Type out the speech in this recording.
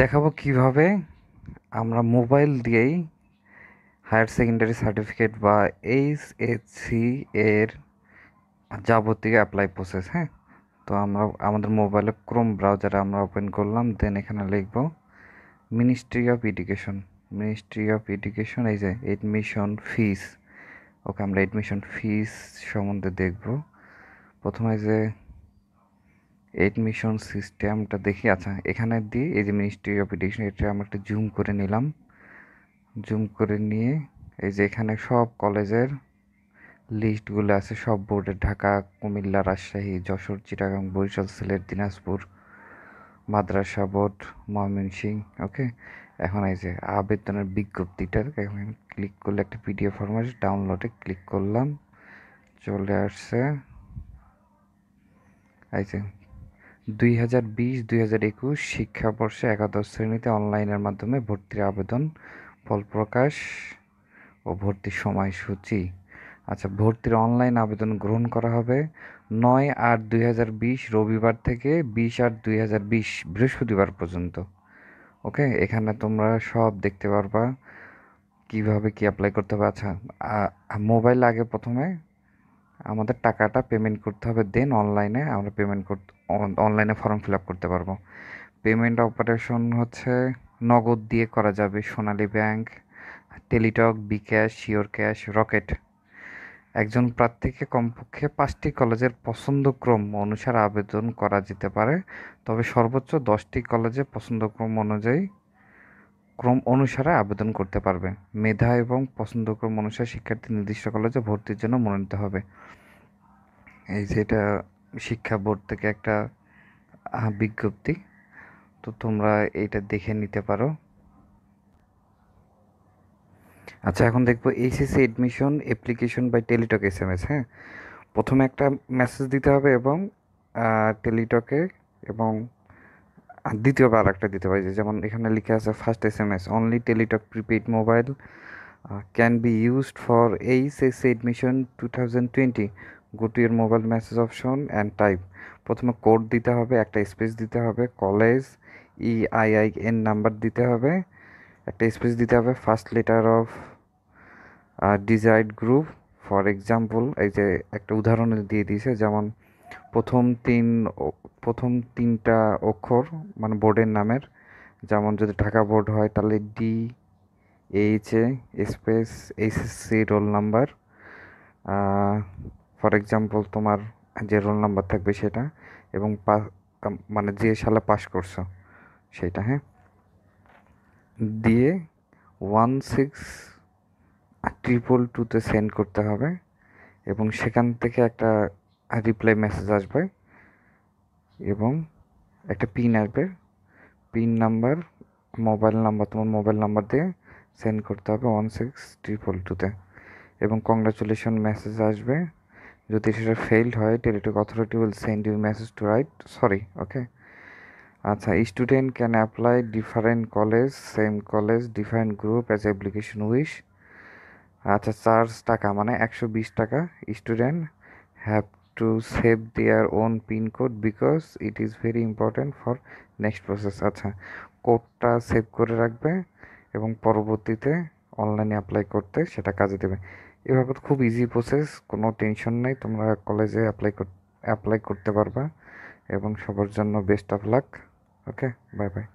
দেখাবো কিভাবে আমরা মোবাইল দিয়েই হায়ার সেকেন্ডারি সার্টিফিকেট বা এইচ এইচসি এর যাবতীয় অ্যাপ্লাই প্রসেস হ্যাঁ তো আমরা আমাদের মোবাইলে ক্রোম ব্রাউজারে আমরা ওপেন করলাম দেন এখানে লিখব ministry of education ministry of education এই যে এডমিশন ফিস ওকে আমরা এডমিশন ফিস সম্বন্ধে দেখব প্রথমে যে এডমিশন সিস্টেমটা দেখি আচ্ছা এখানে দিয়ে এই যে মিনিস্ট্রি অফ এডুকেশন এটা আমরা একটা জুম করে নিলাম জুম করে নিয়ে এই যে এখানে সব কলেজের লিস্টগুলো আছে সব বোর্ডের ঢাকা কুমিল্লা রাজশাহী যশোর চিটাগাং বরিশাল সিলেট দিনাজপুর মাদ্রাসা বোর্ড ময়মনসিং ওকে এখন এই যে আবেদনের বিজ্ঞপ্তিটার এখন ক্লিক করলে একটা পিডিএফ ফরম্যাট ডাউনলোডে ক্লিক করলাম চলে আসছে এই যে দুই হাজার বিশ দুই হাজার একুশ শিক্ষাবর্ষে একাদশ শ্রেণীতে অনলাইনের মাধ্যমে ভর্তির আবেদন ফল প্রকাশ ও ভর্তির সময়সূচি আচ্ছা ভর্তির অনলাইন আবেদন গ্রহণ করা হবে নয় আট দুই হাজার বিশ রবিবার থেকে বিশ আট দুই হাজার বিশ বৃহস্পতিবার পর্যন্ত ওকে এখানে তোমরা সব দেখতে পারবা কিভাবে কি অ্যাপ্লাই করতে হবে আচ্ছা মোবাইল আগে প্রথমে আমাদের টাকাটা পেমেন্ট করতে হবে দেন অনলাইনে আমরা পেমেন্ট করতে অনলাইনে ফর্ম ফিল আপ করতে পারবো পেমেন্ট অপারেশন হচ্ছে নগদ দিয়ে করা যাবে Sonali bank Teletalk bKash SureCash Rocket একজন প্রার্থীকে কমপক্ষে পাঁচটি কলেজের পছন্দক্রম অনুসারে আবেদন করা যেতে পারে তবে সর্বোচ্চ দশটি কলেজে পছন্দক্রম অনুযায়ী ক্রম অনুসারে আবেদন করতে পারবে মেধা এবং পছন্দক্রম অনুসারে শিক্ষার্থী নির্দিষ্ট কলেজে ভর্তির জন্য মনোনীত হবে এই যে এটা শিক্ষা বোর্ড থেকে একটা বিজ্ঞপ্তি তো তোমরা এটা দেখে নিতে পারো আচ্ছা এখন দেখবো HSC admission application by Teletalk S M S হ্যাঁ প্রথমে একটা মেসেজ দিতে হবে এবং টেলিটকে এবং দ্বিতীয়বার একটা দিতে হবে যেমন এখানে লিখে আছে first S M S only Teletalk prepaid mobile can be used for HSC admission two thousand twenty go mobile message option and type প্রথমে কোড দিতে হবে একটা স্পেস দিতে হবে college E I I N number দিতে হবে একটা স্পেস দিতে হবে first letter of desired group for example এই যে একটা উদাহরণ দিয়ে দিয়েছে যেমন প্রথম তিন প্রথম তিনটা অক্ষর মানে বোর্ডের নামের যেমন যদি ঢাকা বোর্ড হয় তাহলে D H A space HSC roll number for example তোমার যে রোল নাম্বার থাকবে সেটা এবং মানে যে সালে পাস করছো সেটা হ্যাঁ দিয়ে ওয়ান সিক্স ট্রিপল টুতে সেন্ড করতে হবে এবং সেখান থেকে একটা রিপ্লাই মেসেজ আসবে এবং একটা পিন আসবে পিন নাম্বার মোবাইল নাম্বার তোমার মোবাইল নাম্বার দিয়ে সেন্ড করতে হবে ওয়ান সিক্স ট্রিপল টুতে এবং কংগ্রাচুলেশন মেসেজ আসবে যদি সেটা ফেইল্ড হয় Teletalk authority will send you message to right sorry okay আচ্ছা student can apply different college same college different group as application wish আচ্ছা চার্জ টাকা মানে একশো বিশ টাকা student have to save their own pin code because it is very important for next process আচ্ছা কোডটা save করে রাখবে এবং পরবর্তীতে অনলাইনে অ্যাপ্লাই করতে সেটা কাজে দেবে এভাবে খুব ইজি প্রসেস কোনো টেনশন নাই তোমরা কলেজে অ্যাপ্লাই অ্যাপ্লাই করতে পারবা এবং সবার জন্য best of luck okay bye by